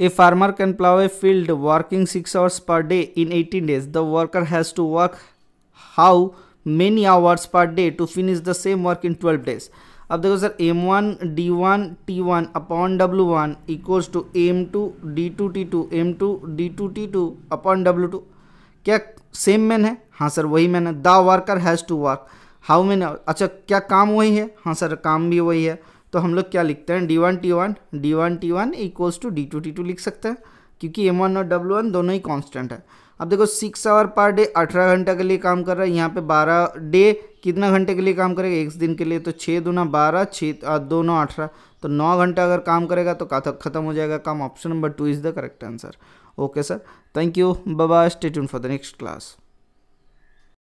A farmer can plough a field working six hours per day in eighteen days the worker has to work how many hours per day to finish the same work in twelve days अब देखो sir M one D one T one upon W one equals to M two D two T two M two D two T two upon W two क्या same man है हाँ sir वही man है the worker has to work how many अच्छा क्या काम वही है हाँ सर काम भी वही है तो हम लोग क्या लिखते हैं D one T one D one T one equals to D two T two लिख सकते हैं क्योंकि एम वन और डब्ल्यू वन दोनों ही कांस्टेंट है अब देखो सिक्स आवर पर डे अठारह घंटा के लिए काम कर रहा है यहाँ पे बारह डे कितना घंटे के लिए काम करेगा एक दिन के लिए तो छः दूना बारह छः दो नौ अठारह तो नौ घंटा अगर काम करेगा तो खत्म हो जाएगा काम option number two is the correct answer okay sir thank you बाबा stay for the next class